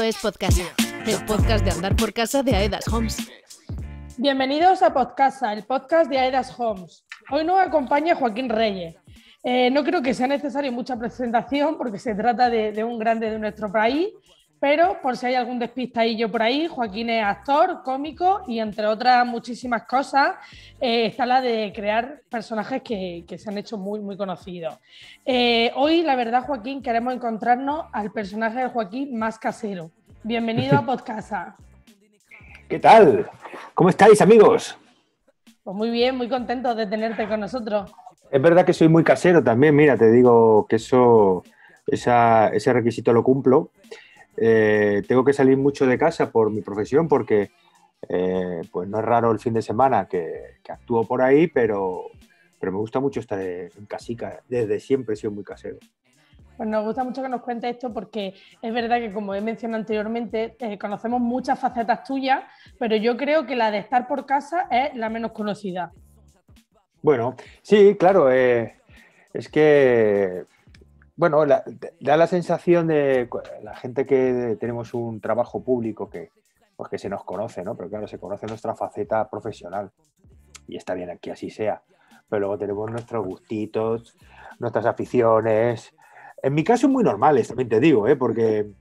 es Podcasa, el podcast de andar por casa de Aedas Homes. Bienvenidos a Podcasa, el podcast de Aedas Homes. Hoy nos acompaña Joaquín Reyes. Eh, no creo que sea necesario mucha presentación porque se trata de, de un grande de nuestro país pero por si hay algún despistadillo por ahí, Joaquín es actor, cómico y entre otras muchísimas cosas eh, está la de crear personajes que, se han hecho muy, muy conocidos. Eh, hoy, la verdad, Joaquín, queremos encontrarnos al personaje de Joaquín más casero. Bienvenido a Podcasa. ¿Qué tal? ¿Cómo estáis, amigos? Pues muy bien, muy contentos de tenerte con nosotros. Es verdad que soy muy casero también, mira, te digo que eso, ese requisito lo cumplo. Eh, tengo que salir mucho de casa por mi profesión porque eh, pues no es raro el fin de semana que, actúo por ahí, pero, pero me gusta mucho estar en casica. Desde siempre he sido muy casero. Pues nos gusta mucho que nos cuente esto porque es verdad que, como he mencionado anteriormente, eh, conocemos muchas facetas tuyas, pero yo creo que la de estar por casa es la menos conocida. Bueno, sí, claro. es que bueno, da la sensación de la gente que tenemos un trabajo público que, pues que se nos conoce, ¿no? Pero claro, se conoce nuestra faceta profesional y está bien que así sea. Pero luego tenemos nuestros gustitos, nuestras aficiones. En mi caso, muy normales, también te digo, ¿eh? Porque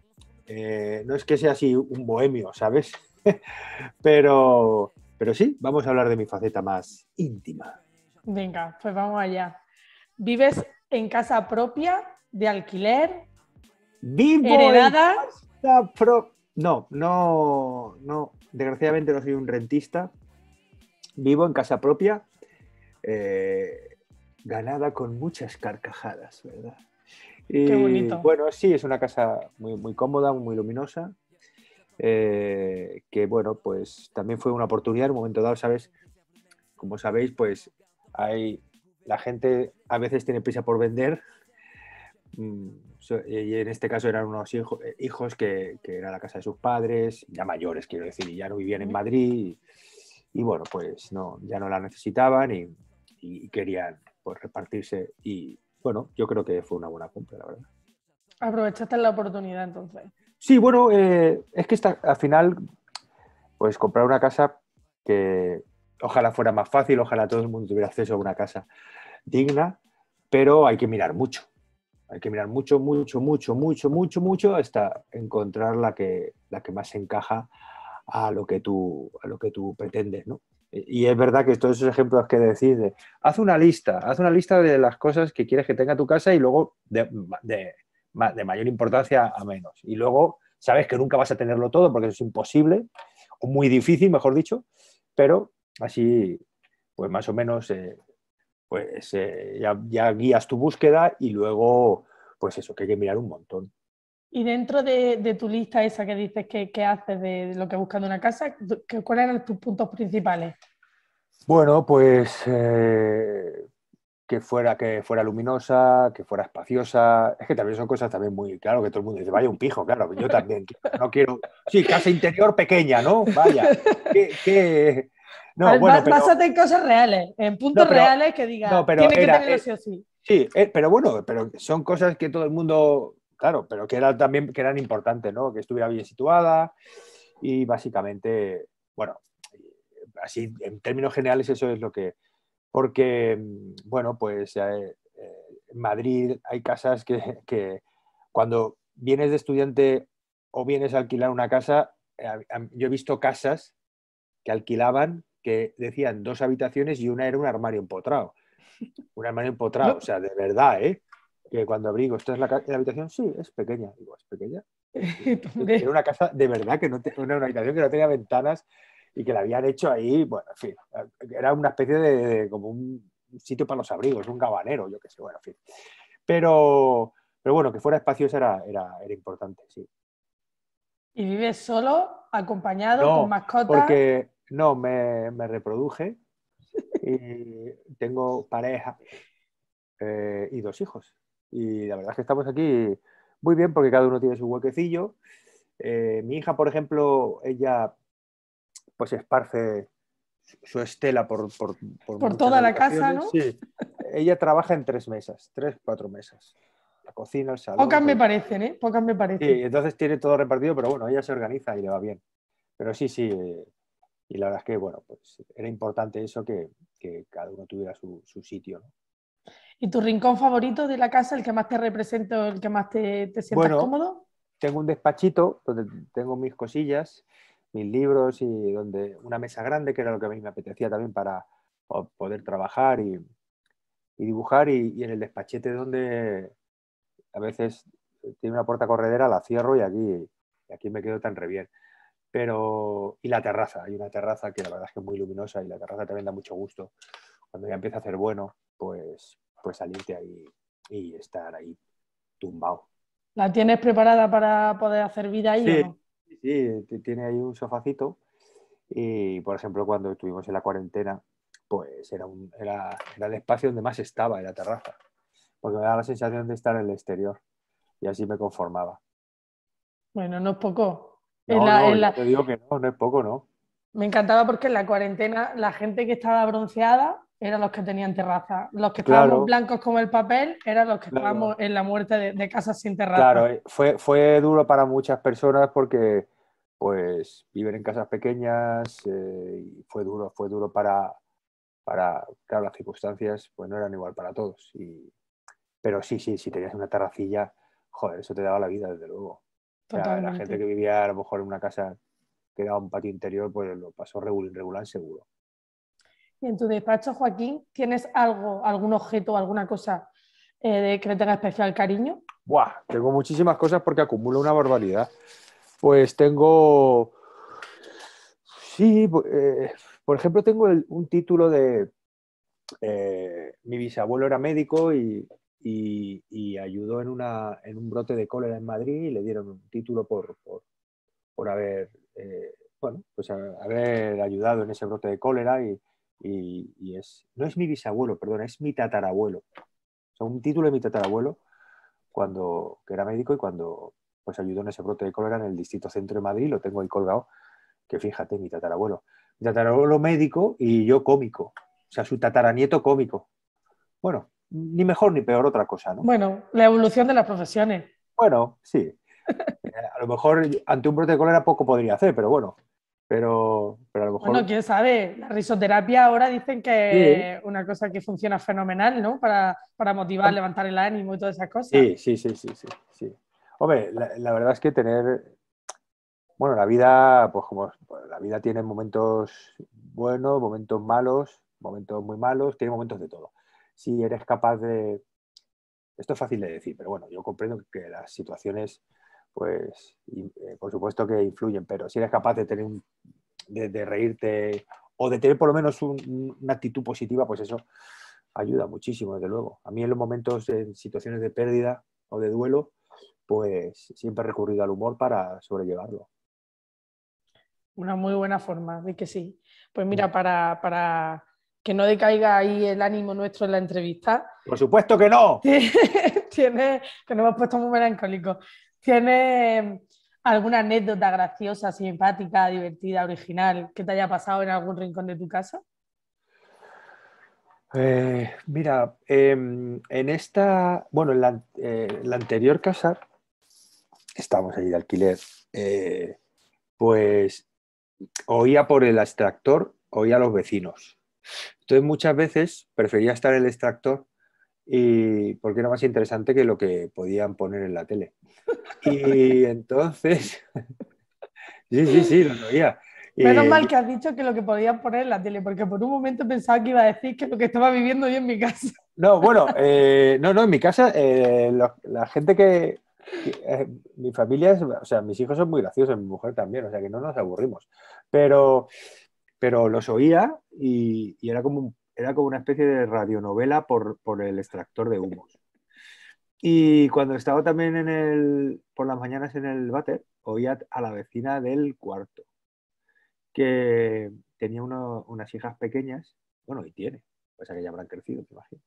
eh, no es que sea así un bohemio, ¿sabes? pero, pero sí, vamos a hablar de mi faceta más íntima. Venga, pues vamos allá. ¿Vives en casa propia de alquiler. Vivo No, no, no. Desgraciadamente no soy un rentista. Vivo en casa propia. Eh, ganada con muchas carcajadas, ¿verdad? Y, Qué bonito. Bueno, sí, es una casa muy, cómoda, muy luminosa. Eh, que bueno, pues también fue una oportunidad en un momento dado, ¿sabes? Como sabéis, pues hay la gente a veces tiene prisa por vender Mm, y en este caso eran unos eh, hijos que, era la casa de sus padres, ya mayores, quiero decir, y ya no vivían en Madrid. Y, bueno, pues no, ya no la necesitaban y, querían pues, repartirse. Y bueno, yo creo que fue una buena compra, la verdad. Aprovechaste la oportunidad entonces. Sí, bueno, eh, es que al final, pues comprar una casa que ojalá fuera más fácil, ojalá todo el mundo tuviera acceso a una casa digna, pero hay que mirar mucho hay que mirar mucho, mucho, mucho, mucho, mucho, mucho hasta encontrar la que, la que más encaja a lo que tú, a lo que tú pretendes, ¿no? E, y es verdad que todos esos ejemplos que decís haz una lista, haz una lista de las cosas que quieres que tenga tu casa y luego de, mayor importancia a menos. Y luego sabes que nunca vas a tenerlo todo porque eso es imposible, o muy difícil, mejor dicho, pero así, pues más o menos eh, pues eh, ya, guías tu búsqueda y luego, pues eso, que hay que mirar un montón. Y dentro de, tu lista esa que dices que, haces de lo que buscas una casa, ¿cuáles eran tus puntos principales? Bueno, pues eh, que, fuera, que fuera luminosa, que fuera espaciosa. Es que también son cosas también muy, claro, que todo el mundo dice, vaya un pijo, claro, yo también, no quiero... Sí, casa interior pequeña, ¿no? Vaya, qué... No, Básate en cosas reales, en puntos reales que diga, eh, sí sí. Sí, eh, pero bueno, pero son cosas que todo el mundo, claro, pero que eran también que eran importantes, ¿no? Que estuviera bien situada y básicamente, bueno, así en términos generales eso es lo que, porque, bueno, pues eh, en Madrid hay casas que, cuando vienes de estudiante o vienes a alquilar una casa, yo he visto casas que alquilaban que decían dos habitaciones y una era un armario empotrado. Un armario empotrado, o sea, de verdad, ¿eh? Que cuando abrigo, ¿esta es la, habitación? Sí, es pequeña. Digo, ¿es pequeña? era una casa de verdad, que no una habitación que no tenía ventanas y que la habían hecho ahí, bueno, en fin, eh, era una especie de, como un sitio para los abrigos, un gabanero, yo qué sé, bueno, en fin. Pero, pero bueno, que fuera espacios era, era, importante, sí. ¿Y vives solo, acompañado, con mascotas? Porque, no, me, reproduje y tengo pareja eh, y dos hijos. Y la verdad es que estamos aquí muy bien porque cada uno tiene su huequecillo. Eh, mi hija, por ejemplo, ella pues esparce su estela por, por, toda la casa, ¿no? Ella trabaja en tres mesas, tres, cuatro mesas. La cocina, el salón. Pocas me parecen, ¿eh? Pocas me parecen. Sí, entonces tiene todo repartido, pero bueno, ella se organiza y le va bien. Pero sí, sí, eh, y la verdad es que, bueno, pues era importante eso que, cada uno tuviera su, sitio. ¿Y tu rincón favorito de la casa, el que más te representa, el que más te, te sientas cómodo? Tengo un despachito donde tengo mis cosillas, mis libros y donde una mesa grande, que era lo que a mí me apetecía también para poder trabajar y, dibujar. Y, en el despachete donde a veces tiene una puerta corredera, la cierro y aquí, y aquí me quedo tan re bien. Pero, y la terraza, hay una terraza que la verdad es que es muy luminosa y la terraza también da mucho gusto. Cuando ya empieza a hacer bueno, pues, pues salirte ahí y estar ahí tumbado. ¿La tienes preparada para poder hacer vida ahí? Sí, sí tiene ahí un sofacito. Y, por ejemplo, cuando estuvimos en la cuarentena, pues era, un, era, el espacio donde más estaba, en la terraza, porque me daba la sensación de estar en el exterior y así me conformaba. Bueno, no es poco. Te digo que no, no es poco, ¿no? Me encantaba porque en la cuarentena la gente que estaba bronceada eran los que tenían terraza. Los que estábamos blancos como el papel eran los que estábamos en la muerte de, casas sin terraza. Claro, eh, fue, fue duro para muchas personas porque pues viven en casas pequeñas eh, y fue duro, fue duro para, para, las circunstancias pues no eran igual para todos. Y, pero sí, sí, si tenías una terracilla, joder, eso te daba la vida, desde luego la gente que vivía a lo mejor en una casa que daba un patio interior, pues lo pasó regular, seguro. Y en tu despacho, Joaquín, ¿tienes algo, algún objeto, alguna cosa eh, de que le tenga especial cariño? Buah, tengo muchísimas cosas porque acumulo una barbaridad. Pues tengo. Sí, eh, por ejemplo, tengo un título de. Eh, mi bisabuelo era médico y y, ayudó en, un brote de cólera en Madrid y le dieron un título por, haber, eh, bueno, pues haber ayudado en ese brote de cólera y, es, no es mi bisabuelo, perdón, es mi tatarabuelo. O sea, un título de mi tatarabuelo cuando que era médico y cuando pues ayudó en ese brote de cólera en el distrito centro de Madrid, lo tengo ahí colgado, que fíjate, mi tatarabuelo. Mi tatarabuelo médico y yo cómico, o sea, su tataranieto cómico. Bueno, ni mejor ni peor otra cosa, ¿no? Bueno, la evolución de las profesiones. ¿eh? Bueno, sí. Eh, a lo mejor ante un brote de cólera poco podría hacer, pero bueno. Pero, pero a lo mejor... Bueno, quién sabe, la risoterapia ahora dicen que es una cosa que funciona fenomenal, ¿no? Para, motivar, ah. levantar el ánimo y todas esas cosas. Sí, sí, sí, sí, sí. Hombre, la, la, verdad es que tener... Bueno, la vida, pues como pues la vida tiene momentos buenos, momentos malos, momentos muy malos, tiene momentos de todo si eres capaz de... Esto es fácil de decir, pero bueno, yo comprendo que las situaciones, pues, eh, por supuesto que influyen, pero si eres capaz de tener un, de, reírte o de tener por lo menos una actitud positiva, pues eso ayuda muchísimo, desde luego. A mí en los momentos, en situaciones de pérdida o de duelo, pues siempre he recurrido al humor para sobrellevarlo. Una muy buena forma de que sí. Pues mira, para, para que no decaiga ahí el ánimo nuestro en la entrevista. Por supuesto que no. Tiene, que nos hemos puesto muy melancólicos. Tiene alguna anécdota graciosa, simpática, divertida, original que te haya pasado en algún rincón de tu casa. Eh, mira, em, en esta, bueno, eh, en la, anterior casa, estábamos allí de alquiler, eh, pues oía por el extractor, oía a los vecinos entonces muchas veces prefería estar en el extractor y porque era más interesante que lo que podían poner en la tele. Y entonces, sí, sí, sí, lo sabía. Menos eh, mal que has dicho que lo que podían poner en la tele, porque por un momento pensaba que iba a decir que lo que estaba viviendo yo en mi casa. No, bueno, eh, no, no, en mi casa eh, la, gente que... mi familia es, o sea, mis hijos son muy graciosos, mi mujer también, o sea que no nos aburrimos. Pero pero los oía y, era, como, era como una especie de radionovela por, por el extractor de humos. Y cuando estaba también en el, por las mañanas en el váter, oía a la vecina del cuarto, que tenía unas hijas pequeñas, bueno, y tiene, pues sea que ya habrán crecido, me imagino.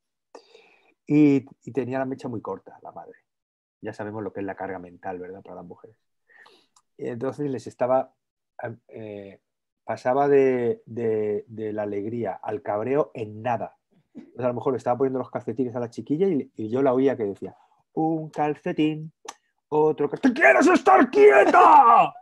Y, tenía la mecha muy corta, la madre. Ya sabemos lo que es la carga mental, ¿verdad?, para las mujeres. Y entonces les estaba eh, pasaba de, la alegría al cabreo en nada. a lo mejor le estaba poniendo los calcetines a la chiquilla y, yo la oía que decía, un calcetín, otro calcetín, ¡te quieres estar quieta!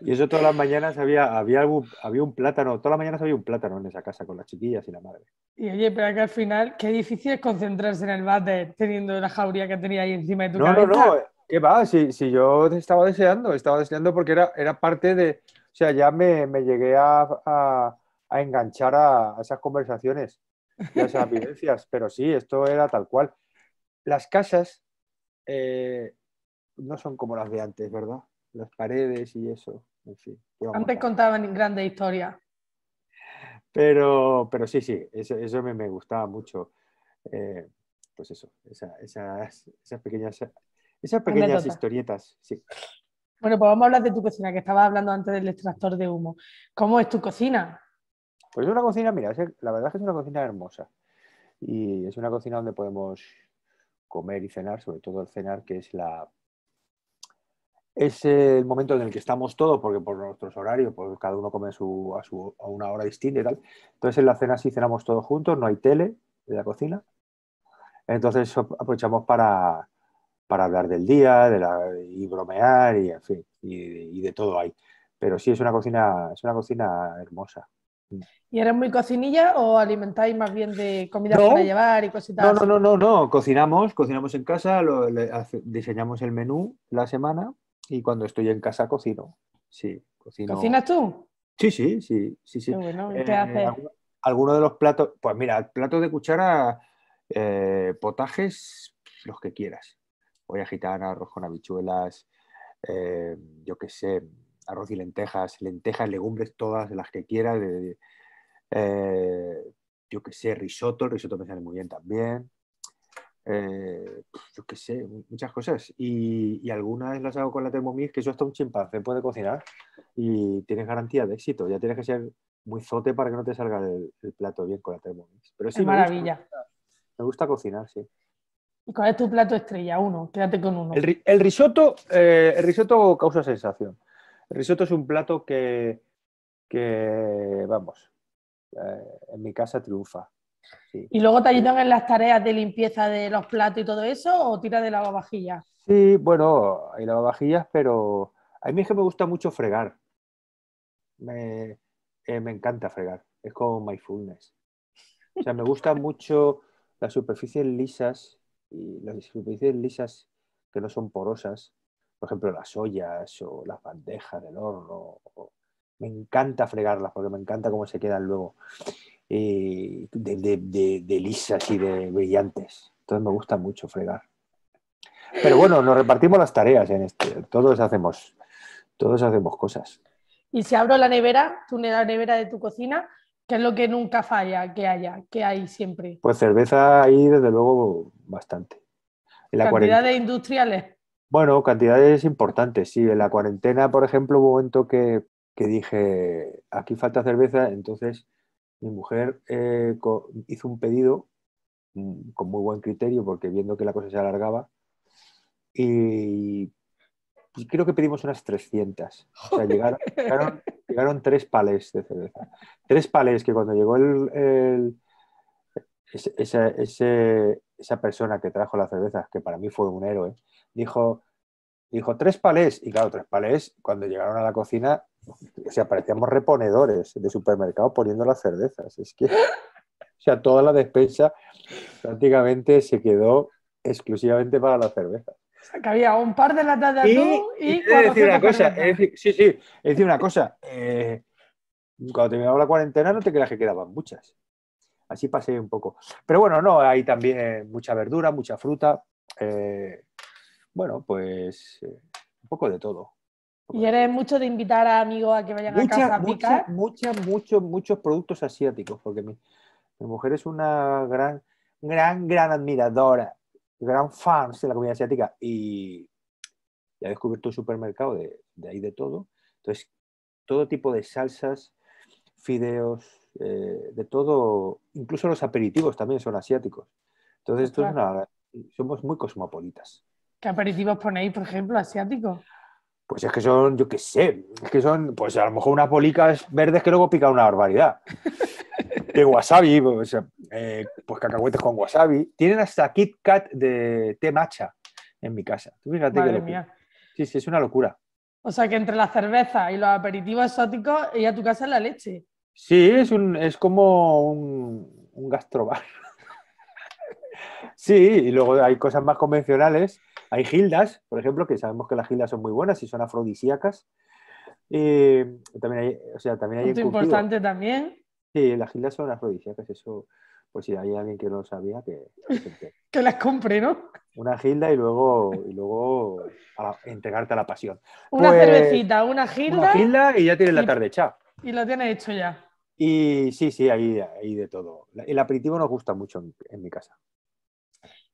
Y eso todas las mañanas había, había, había un plátano, todas las mañanas había un plátano en esa casa con las chiquillas y la madre. Y oye, pero que al final, qué difícil es concentrarse en el bate teniendo la jauría que tenía ahí encima de tu no, No, no, eh, ¿Qué va? Si, yo estaba deseando, estaba deseando porque era, era parte de, o sea, ya me, llegué a, enganchar a, esas conversaciones, a esas vivencias, pero sí, esto era tal cual. Las casas eh, no son como las de antes, ¿verdad? Las paredes y eso, en fin. Antes contaban grandes historias. Pero, pero sí, sí, eso, me, gustaba mucho. Eh, pues eso, esas, esas, pequeñas esas pequeñas historietas, sí. Bueno, pues vamos a hablar de tu cocina, que estaba hablando antes del extractor de humo. ¿Cómo es tu cocina? Pues es una cocina, mira, la verdad es que es una cocina hermosa. Y es una cocina donde podemos comer y cenar, sobre todo el cenar, que es la es el momento en el que estamos todos, porque por nuestros horarios, pues cada uno come a, a, una hora distinta y tal. Entonces en la cena sí cenamos todos juntos, no hay tele en la cocina. Entonces aprovechamos para, para hablar del día de la, y bromear y, de todo hay. Pero sí, es una cocina, es una cocina hermosa. ¿Y eres muy cocinilla o alimentáis más bien de comida para llevar y cositas? No, no, no, no, no, cocinamos, cocinamos en casa, diseñamos el menú la semana y cuando estoy en casa cocino. Sí, ¿Cocinas tú? Sí, sí, sí, sí, sí. Eh, eh, de los platos, pues mira, platos de cuchara, eh, potajes, los que quieras olla gitana, arroz con habichuelas, eh, yo qué sé, arroz y lentejas, lentejas, legumbres, todas las que quieras, eh, yo qué sé, risotto, el risotto me sale muy bien también, eh, yo qué sé, muchas cosas. Y, algunas las hago con la Thermomix, que eso hasta un chimpancé puede cocinar y tienes garantía de éxito. Ya tienes que ser muy zote para que no te salga el, plato bien con la Thermomix. Pero sí maravilla. me gusta cocinar, sí. ¿Cuál es tu plato estrella? Uno, quédate con uno. El, risotto, eh, el risotto causa sensación. El risotto es un plato que, vamos, eh, en mi casa triunfa. ¿Y luego te ayudan en las tareas de limpieza de los platos y todo eso o tira de lavavajillas? Sí, bueno, hay lavavajillas, pero a mí es que me gusta mucho fregar. Me, eh, encanta fregar, es como fullness. O sea, me gusta mucho las superficies lisas y las superficies lisas que no son porosas, por ejemplo las ollas o las bandejas del horno, me encanta fregarlas porque me encanta cómo se quedan luego de, lisas y de brillantes. Entonces me gusta mucho fregar. Pero bueno, nos repartimos las tareas en este. Todos hacemos, todos hacemos cosas. Y si abro la nevera, tú la nevera de tu cocina, ¿qué es lo que nunca falla, que haya, que hay siempre? Pues cerveza ahí, desde luego, bastante. ¿Cantidades la industriales? Bueno, cantidades importantes, sí. En la cuarentena, por ejemplo, un momento que, dije, aquí falta cerveza, entonces mi mujer eh, hizo un pedido mm, con muy buen criterio, porque viendo que la cosa se alargaba, y creo que pedimos unas 300. O sea, llegaron, tres palés de cerveza. Tres palés que cuando llegó el, esa persona que trajo las cervezas, que para mí fue un héroe, dijo, dijo tres palés. Y claro, tres palés, cuando llegaron a la cocina, se sea, reponedores de supermercado poniendo las cervezas. Es que, o sea, toda la despensa prácticamente se quedó exclusivamente para las cervezas. O sea, que había un par de latas de y, y, decir una cosa, sí, sí, decir una cosa. cuando terminaba la cuarentena no te creas que quedaban muchas así pasé un poco. Pero bueno, no, hay también eh, mucha verdura, mucha fruta. Eh, bueno, pues eh, un poco de todo. ¿Y eres mucho de invitar a amigos a que vayan a casa a picar? Muchas, muchos, muchos productos asiáticos, porque mi, mujer es una gran, gran, gran admiradora, gran fan de la comida asiática y, ha descubierto un supermercado de ahí de todo. Entonces, todo tipo de salsas, fideos, eh, de todo, incluso los aperitivos también son asiáticos. Entonces, esto es una, somos muy cosmopolitas. ¿Qué aperitivos ponéis, por ejemplo, asiáticos? Pues es que son, yo qué sé, es que son, pues a lo mejor unas bolicas verdes que luego pica una barbaridad. de wasabi, pues, eh, pues, cacahuetes con wasabi. Tienen hasta Kit Kat de té matcha en mi casa. Sí, sí, es una locura. O sea que entre la cerveza y los aperitivos exóticos, y a tu casa es la leche. Sí, es, un, es como un, gastrobar. sí, y luego hay cosas más convencionales. Hay gildas, por ejemplo, que sabemos que las gildas son muy buenas y son afrodisíacas. Eh, también hay, o sea, también hay. importante también. Sí, las gildas son afrodisíacas, eso. Pues si hay alguien que no lo sabía, que. que las compre, ¿no? Una gilda y luego, y luego entregarte a la pasión. Una pues, cervecita, una gilda. Una gilda y ya tienes la tarde hecha. Y lo tienes hecho ya. Y sí, sí, ahí de todo. El aperitivo nos gusta mucho en, mi casa.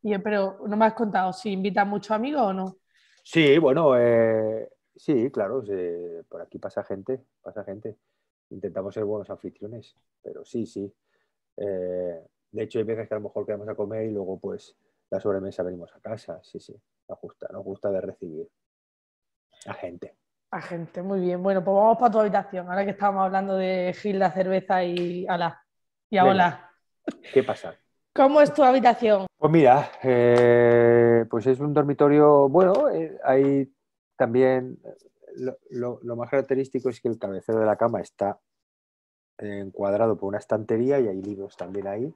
Eh, pero no me has contado si invitan mucho amigos o no. Sí, bueno, eh, sí, claro, por aquí pasa gente, pasa gente. Intentamos ser buenos anfitriones, pero sí, sí. Eh, de hecho, hay veces que a lo mejor quedamos a comer y luego, pues, la sobremesa venimos a casa. Sí, sí, nos gusta, nos gusta de recibir a gente. Agente, gente, muy bien. Bueno, pues vamos para tu habitación. Ahora que estábamos hablando de Gilda, cerveza y ala. Y a hola. ¿Qué pasa? ¿Cómo es tu habitación? Pues mira, eh, pues es un dormitorio, bueno, eh, hay también, eh, lo, más característico es que el cabecero de la cama está encuadrado por una estantería y hay libros también ahí.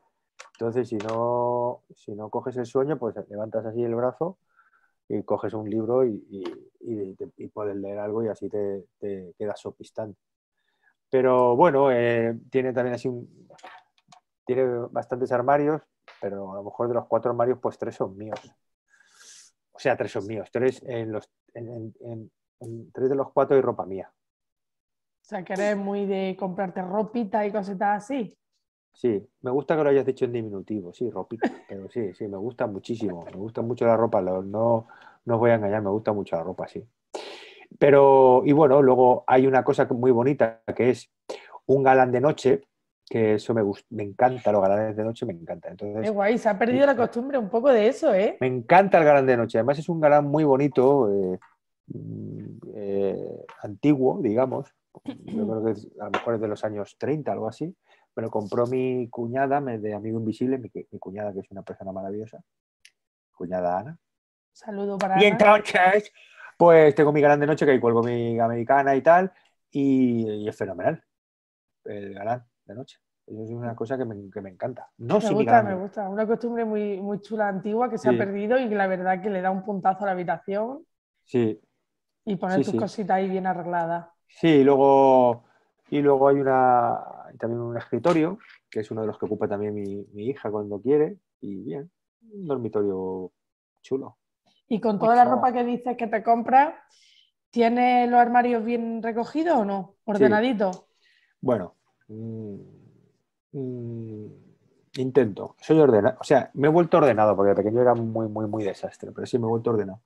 Entonces, si si no coges el sueño, pues levantas así el brazo y coges un libro y, puedes leer algo y así te, quedas sopistando. Pero bueno, eh, tiene también así un, tiene bastantes armarios, pero a lo mejor de los cuatro armarios, pues tres son míos. O sea, tres son míos. Tres, en los, en, tres de los cuatro hay ropa mía. O sea, que eres muy de comprarte ropita y cositas así. Sí, me gusta que lo hayas dicho en diminutivo, sí, ropita, pero sí, sí, me gusta muchísimo, me gusta mucho la ropa, no, no os voy a engañar, me gusta mucho la ropa, sí. Pero, y bueno, luego hay una cosa muy bonita que es un galán de noche, que eso me gusta, me encanta, los galanes de noche me encanta. Entonces, es guay, se ha perdido la costumbre un poco de eso, ¿eh? Me encanta el galán de noche, además es un galán muy bonito, eh, mm, eh, antiguo, digamos, yo creo que es, a lo mejor es de los años 30, algo así, pero compró mi cuñada de Amigo Invisible, mi, cuñada que es una persona maravillosa, cuñada Ana. Saludo para Y entonces, pues tengo mi galán de noche que ahí cuelgo mi americana y tal, y, es fenomenal el galán de noche. Eso es una cosa que me, que me encanta. No me gusta, me gusta. Una costumbre muy, chula, antigua, que se ha perdido y la verdad que le da un puntazo a la habitación. Sí. Y poner tus cositas ahí bien arregladas. Sí, luego, y luego hay una también un escritorio, que es uno de los que ocupa también mi, hija cuando quiere, y bien, un dormitorio chulo. ¿Y con toda la ropa que dices que te compra, tiene los armarios bien recogidos o no? ¿Ordenaditos? Bueno, mm, mm, intento. Soy ordenado, o sea, me he vuelto ordenado, porque de pequeño era muy, muy, muy desastre, pero sí me he vuelto ordenado.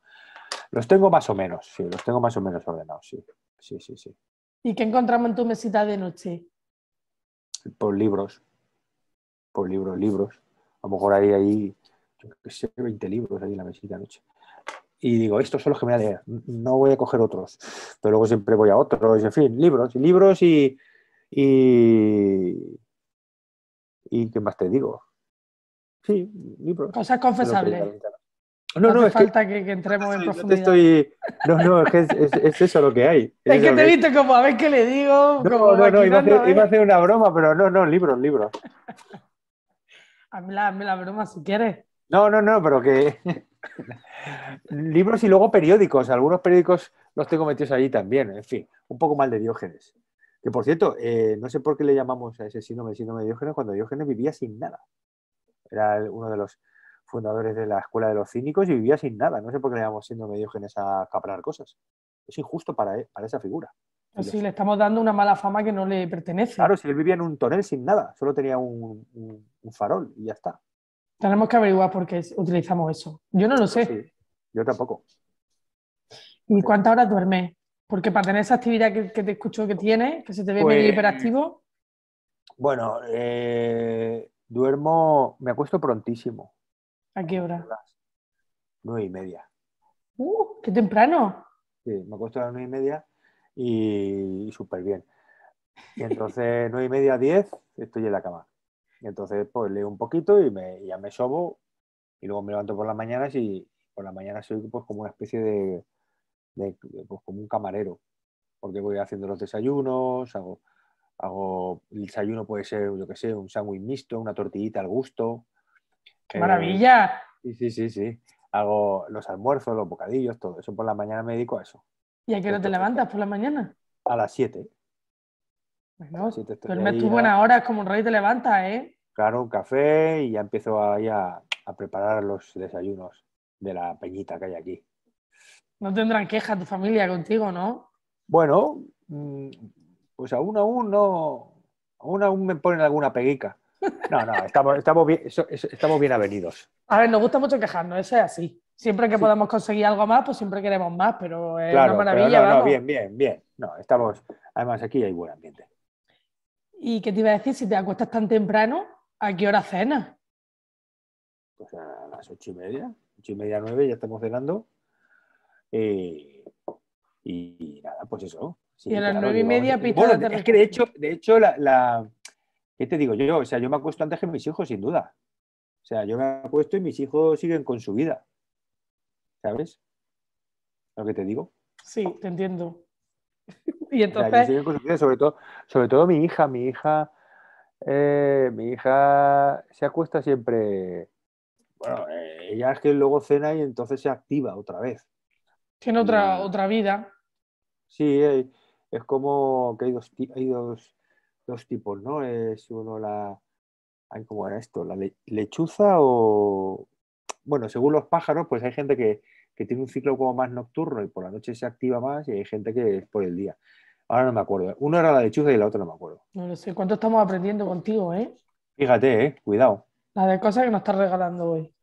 Los tengo más o menos, sí, los tengo más o menos ordenados, sí. Sí, sí, sí. ¿Y qué encontramos en tu mesita de noche? por libros, por libros, libros. A lo mejor hay ahí, yo que sé, 20 libros ahí en la mesita de noche. Y digo, estos son los que me voy a no voy a coger otros, pero luego siempre voy a otros, en fin, libros, libros y... ¿Y, y qué más te digo? Sí, libros. Cosas confesables. No, no, es falta que, entremos en profundidad. No, no, es, que es, eso lo que hay. Es, que te viste como a ver qué le digo. No, no, iba a, ¿eh? hacer, una broma, pero no, no, libros, libros. hazme, la, la broma si quieres. No, no, no, pero que. libros y luego periódicos. Algunos periódicos los tengo metidos allí también. En fin, un poco mal de Diógenes. Que por cierto, eh, no sé por qué le llamamos a ese síndrome síndrome de Diógenes cuando Diógenes vivía sin nada. Era uno de los fundadores de la Escuela de los Cínicos y vivía sin nada. No sé por qué le íbamos siendo genes a caprar cosas. Es injusto para, e, esa figura. Pues sí, le estamos dando una mala fama que no le pertenece. Claro, si él vivía en un tonel sin nada, solo tenía un, farol y ya está. Tenemos que averiguar por qué utilizamos eso. Yo no lo pues sé. yo tampoco. ¿Y cuántas horas duermes? Porque para tener esa actividad que, te escucho que tienes, que se te ve medio pues, hiperactivo. Bueno, eh, duermo, me acuesto prontísimo. ¿A qué hora? Nueve y media. ¡Uh! ¡Qué temprano! Sí, me acuesto a las nueve y media y, súper bien. Y entonces, nueve y media a diez, estoy en la cama. Y entonces, pues leo un poquito y me, ya me sobo. Y luego me levanto por las mañanas y por las mañanas soy pues, como una especie de, pues, como un camarero. Porque voy haciendo los desayunos, hago, hago el desayuno puede ser, yo qué sé, un sándwich mixto, una tortillita al gusto, Qué maravilla. Sí, sí, sí, sí. Hago los almuerzos, los bocadillos, todo eso. Por la mañana me dedico a eso. ¿Y a qué hora te levantas pues, por la mañana? A las 7. Bueno, duermes tú buenas horas como un rey te levantas, ¿eh? Claro, un café y ya empiezo ahí a, preparar los desayunos de la peñita que hay aquí. No tendrán queja tu familia contigo, ¿no? Bueno, mm, pues aún aún no, aún aún me ponen alguna peguica. No, no, estamos, bien, estamos bien avenidos. A ver, nos gusta mucho quejarnos, eso es así. Siempre que podamos conseguir algo más, pues siempre queremos más, pero es una maravilla. No, no, bien, bien, bien. No, estamos, además aquí hay buen ambiente. ¿Y qué te iba a decir? Si te acuestas tan temprano, ¿a qué hora cenas? Pues a las ocho y media, ocho y media, nueve, ya estamos cenando. Eh, y nada, pues eso. y a las nueve y media, bueno, Es que de hecho, de hecho la ¿Qué te digo yo? O sea, yo me acuesto antes que mis hijos, sin duda. O sea, yo me acuesto y mis hijos siguen con su vida. ¿Sabes? Lo que te digo. Sí, te entiendo. y entonces. sobre, todo, sobre todo mi hija. Mi hija, eh, mi hija se acuesta siempre. Bueno, ella es que luego cena y entonces se activa otra vez. Tiene otra, otra vida. Sí, es como que hay dos dos tipos, ¿no? Es uno la. Ay, ¿Cómo era esto? La lechuza o. Bueno, según los pájaros, pues hay gente que, tiene un ciclo como más nocturno y por la noche se activa más y hay gente que es por el día. Ahora no me acuerdo. Uno era la lechuza y la otra no me acuerdo. No lo sé. ¿Cuánto estamos aprendiendo contigo, eh? Fíjate, eh. Cuidado. La de cosas que nos estás regalando hoy.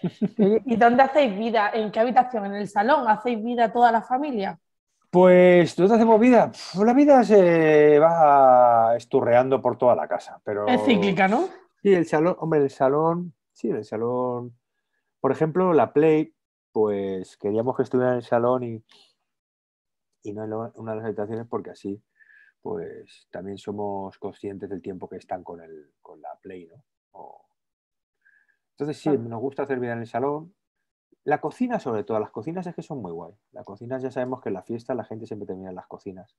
¿Y dónde hacéis vida? ¿En qué habitación? ¿En el salón? ¿Hacéis vida toda la familia? Pues tú hacemos vida. La vida se va esturreando por toda la casa. Pero... Es cíclica, ¿no? Sí, el salón, hombre, el salón, sí, el salón. Por ejemplo, la Play, pues queríamos que estuviera en el salón y, no en una de las habitaciones porque así, pues también somos conscientes del tiempo que están con, la Play, ¿no? Entonces, sí, nos gusta hacer vida en el salón, la cocina, sobre todo, las cocinas es que son muy guay. Las cocinas ya sabemos que en la fiesta la gente siempre termina en las cocinas.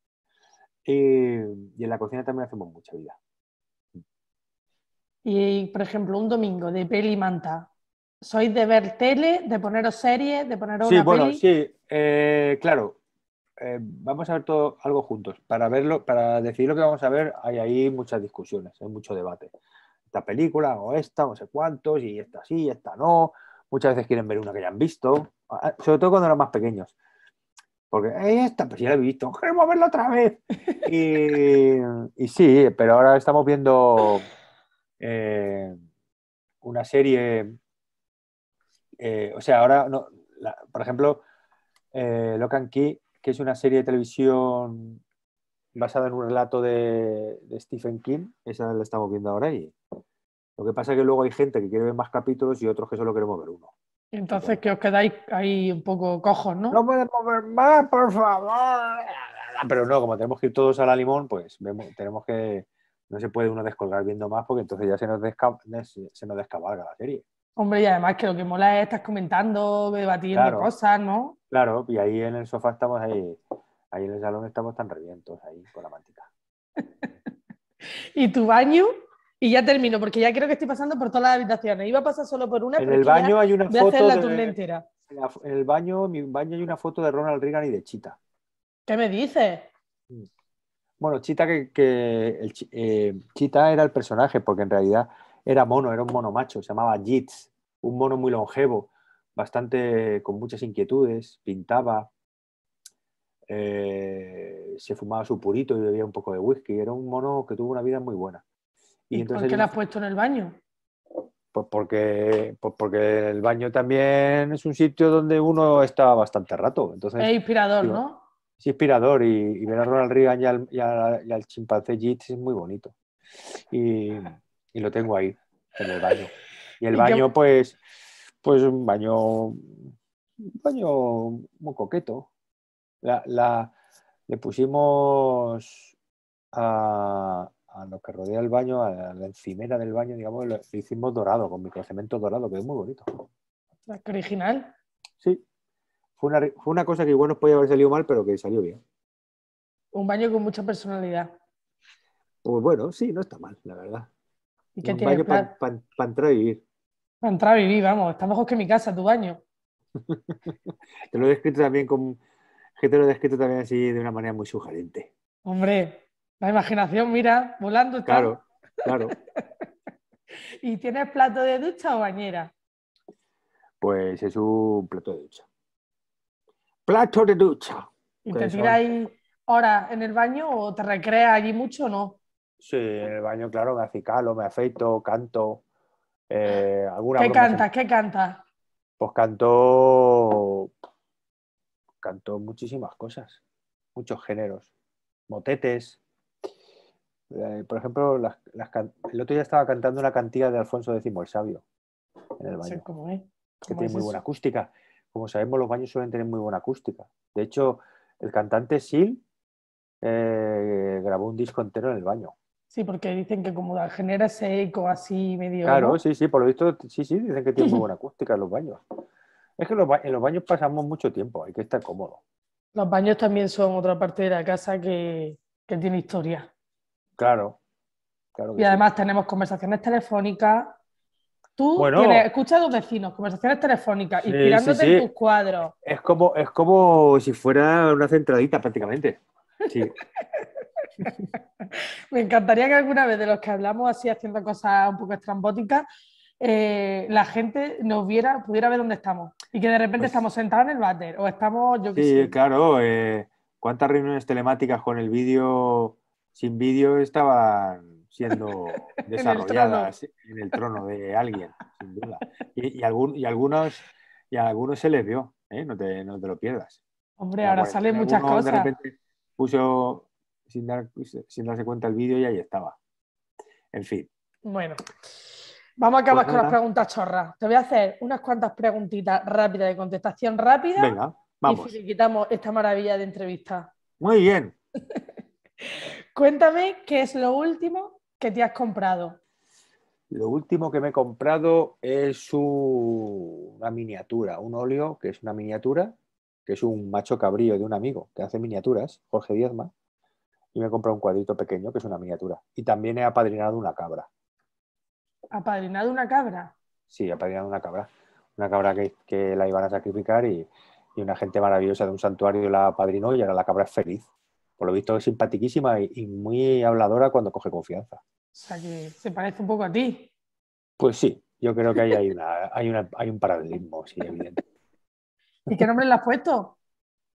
Eh, y en la cocina también hacemos mucha vida. Y, por ejemplo, un domingo de peli manta. ¿Sois de ver tele, de poneros series, de poneros sí, bueno, Sí, eh, claro. Eh, vamos a ver todo algo juntos. Para verlo, para decidir lo que vamos a ver, hay ahí muchas discusiones, hay mucho debate. Esta película, o esta, no sé cuántos, y esta sí, esta no. Muchas veces quieren ver una que ya han visto, sobre todo cuando eran más pequeños. Porque esta, pues ya la he visto, queremos verla otra vez. Y, sí, pero ahora estamos viendo eh, una serie. Eh, o sea, ahora, por ejemplo, eh, Locan Key, que es una serie de televisión basada en un relato de, de Stephen King, esa la estamos viendo ahora y lo que pasa es que luego hay gente que quiere ver más capítulos y otros que solo queremos ver uno. Entonces, que os quedáis ahí un poco cojos, ¿no? No podemos ver más, por favor. Pero no, como tenemos que ir todos a la limón, pues tenemos que. No se puede uno descolgar viendo más porque entonces ya se nos, descabalga la serie. Hombre, y además que lo que mola es estar comentando, debatiendo cosas, ¿no? Claro, y ahí en el sofá estamos ahí, ahí en el salón estamos tan revientos ahí con la mantica. ¿Y tu baño? Y ya termino, porque ya creo que estoy pasando por todas las habitaciones. Iba a pasar solo por una, en el baño hay una foto la entera. En, el baño, mi baño hay una foto de Ronald Reagan y de Chita. ¿Qué me dices? Mm. Bueno, Chita, que, eh, Chita era el personaje, porque en realidad era mono, era un mono macho, se llamaba Jits, un mono muy longevo, bastante con muchas inquietudes, pintaba, eh, se fumaba su purito y bebía un poco de whisky. Era un mono que tuvo una vida muy buena. Y, ¿Por qué la has puesto en el baño? Pues porque, pues porque el baño también es un sitio donde uno está bastante rato. es inspirador, ¿no? Es inspirador y, ver a Ronald Reagan y al, y chimpancé Jits es muy bonito. Y, lo tengo ahí, en el baño. Y el baño, pues, pues un baño, baño muy coqueto. la, le pusimos a, a los que rodea el baño, a la encimera del baño, digamos, lo, hicimos dorado, con microcemento dorado, que es muy bonito. ¿Qué original? Sí. Fue una, cosa que igual nos podía haber salido mal, pero que salió bien. Un baño con mucha personalidad. Pues bueno, sí, no está mal, la verdad. Un baño para entrar y vivir. Para entrar a vivir, vamos. Está mejor que mi casa, tu baño. te lo he descrito también con... te lo he descrito también así de una manera muy sugerente. Hombre, la imaginación, mira, volando está. Claro, claro. ¿Y tienes plato de ducha o bañera? Pues es un plato de ducha. Plato de ducha. ¿Y te ahí pues ahora en el baño o te recreas allí mucho o no? Sí, en el baño, claro, me acicalo, me afeito, canto. Eh, ¿Qué cantas? ¿Qué cantas? Pues canto. Canto muchísimas cosas, muchos géneros. Motetes, eh, por ejemplo, el otro día estaba cantando una cantiga de Alfonso X el Sabio en el baño. es? que tiene muy buena acústica. Como sabemos, los baños suelen tener muy buena acústica. De hecho, el cantante Sil eh, grabó un disco entero en el baño. Sí, porque dicen que como genera ese eco así medio. Claro, sí, sí, por lo visto, sí, sí, dicen que tiene muy buena acústica en los baños. Es que en los baños pasamos mucho tiempo, hay que estar cómodo. Los baños también son otra parte de la casa que tiene historia. Claro. claro y además tenemos conversaciones telefónicas. Tú tienes, escucha a tus vecinos, conversaciones telefónicas, inspirándote en tus cuadros. Es como, es como si fuera una centradita prácticamente. Me encantaría que alguna vez de los que hablamos así haciendo cosas un poco estrambóticas, eh, la gente nos viera, pudiera ver dónde estamos. Y que de repente pues estamos sentados en el váter o estamos, yo Sí, claro. Eh, ¿Cuántas reuniones telemáticas con el vídeo sin vídeo estaban siendo desarrolladas en el trono, de alguien, sin duda. Y, y, algunos, y a algunos se les vio, ¿eh? no, te, no, te, lo pierdas. Hombre, ahora salen muchas cosas. De repente puso sin, darse cuenta el vídeo y ahí estaba. En fin. Bueno. Vamos a acabar pues con las preguntas chorras. Te voy a hacer unas cuantas preguntitas rápidas de contestación rápida. Venga, vamos. Y quitamos esta maravilla de entrevista. Muy bien. Cuéntame qué es lo último que te has comprado. Lo último que me he comprado es una miniatura, un óleo que es una miniatura, que es un macho cabrío de un amigo que hace miniaturas, Jorge Diezma, y me he comprado un cuadrito pequeño que es una miniatura. Y también he apadrinado una cabra. ¿Apadrinado una cabra? Sí, apadrinado una cabra. Una cabra que, que la iban a sacrificar y, y una gente maravillosa de un santuario la apadrinó y ahora la cabra es feliz por lo visto es simpaticísima y, muy habladora cuando coge confianza. O sea que se parece un poco a ti. Pues sí, yo creo que hay, un paralelismo, sí, evidente. ¿Y qué nombre le has puesto?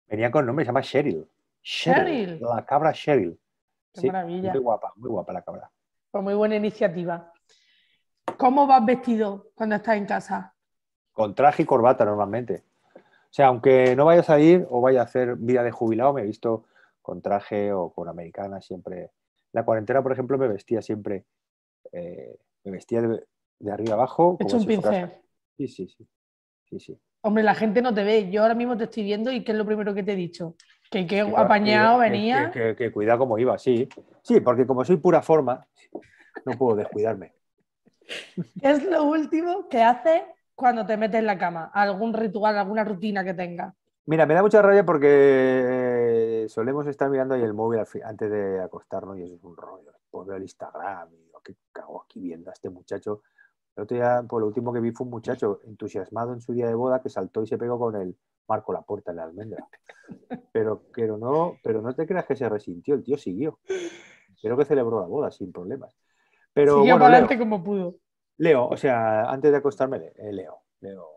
Venía con nombre, se llama Cheryl. Cheryl. La cabra Cheryl. Qué maravilla. Muy guapa, muy guapa la cabra. Pues muy buena iniciativa. ¿Cómo vas vestido cuando estás en casa? Con traje y corbata normalmente. O sea, aunque no vayas a salir o vaya a hacer vida de jubilado, me he visto con traje o con americana siempre. La cuarentena, por ejemplo, me vestía siempre, eh, me vestía de, arriba abajo. He hecho un pincel. Sí, sí, sí, sí, Hombre, la gente no te ve. Yo ahora mismo te estoy viendo y ¿qué es lo primero que te he dicho? Que, apañado venía. Que, que, cuidado como iba, sí. Sí, porque como soy pura forma, no puedo descuidarme. es lo último que haces cuando te metes en la cama? ¿Algún ritual, alguna rutina que tenga Mira, me da mucha rabia porque eh, solemos estar mirando ahí el móvil antes de acostarnos y eso es un rollo. Pues veo el Instagram y digo, ¿qué cago aquí viendo a este muchacho? El otro día, por pues, lo último que vi fue un muchacho entusiasmado en su día de boda que saltó y se pegó con el marco la puerta en la almendra. Pero, no, pero no te creas que se resintió, el tío siguió. Creo que celebró la boda sin problemas. Pero, Siguió adelante como pudo. Leo, o sea, antes de acostarme, eh, leo, leo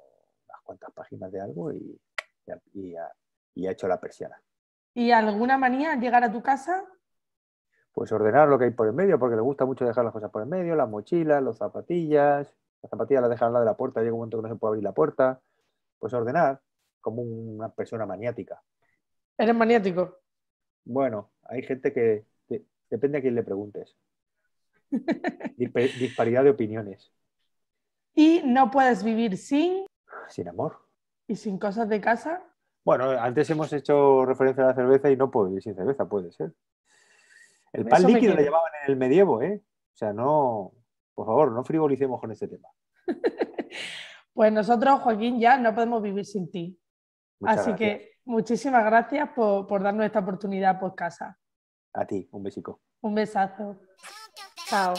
unas cuantas páginas de algo y ha hecho la persiana. ¿Y alguna manía llegar a tu casa? Pues ordenar lo que hay por el medio, porque le gusta mucho dejar las cosas por el medio, las mochilas, los zapatillas. Las zapatillas las deja al lado de la puerta, llega un momento que no se puede abrir la puerta. Pues ordenar, como una persona maniática. ¿Eres maniático? Bueno, hay gente que depende a quién le preguntes. disparidad de opiniones. Y no puedes vivir sin. Sin amor. ¿Y sin cosas de casa? Bueno, antes hemos hecho referencia a la cerveza y no puedo vivir sin cerveza, puede ser. El pan líquido lo llevaban en el medievo, ¿eh? O sea, no, por favor, no frivolicemos con este tema. pues nosotros, Joaquín, ya no podemos vivir sin ti. Así que muchísimas gracias por, por darnos esta oportunidad por casa. A ti, un besico. Un besazo. Chao.